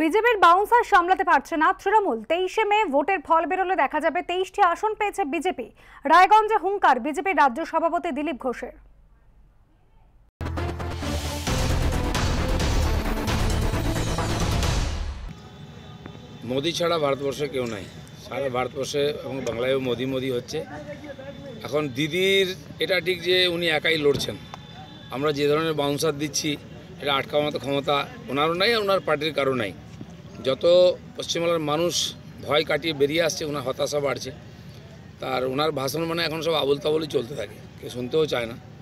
বিজেপির বাউন্সার সামলাতে পারছে না তৃণমূল তেইশে মে ভোটের ফল বেরোলে দেখা যাবে তেইশটি আসন পেয়েছে বিজেপি রায়গঞ্জে হুঙ্কার বিজেপির রাজ্য সভাপতি দিলীপ ঘোষের মোদি ছাড়া ভারতবর্ষে কেউ নাই সারা ভারতবর্ষে এবং বাংলায়ও মোদি মোদি হচ্ছে এখন দিদির এটা ঠিক যে উনি একাই লড়ছেন আমরা যে ধরনের বাউন্সার দিচ্ছি এটা আটকাওয়ার মতো ক্ষমতা ওনারও নাই আর ওনার পার্টির কারো নাই যত পশ্চিমবাংলার মানুষ ভয় কাটিয়ে বেরিয়ে আসছে ওনার হতাশা বাড়ছে তার ওনার ভাষণ মানে এখন সব আবল তাবলই চলতে থাকে কেউ শুনতেও চায় না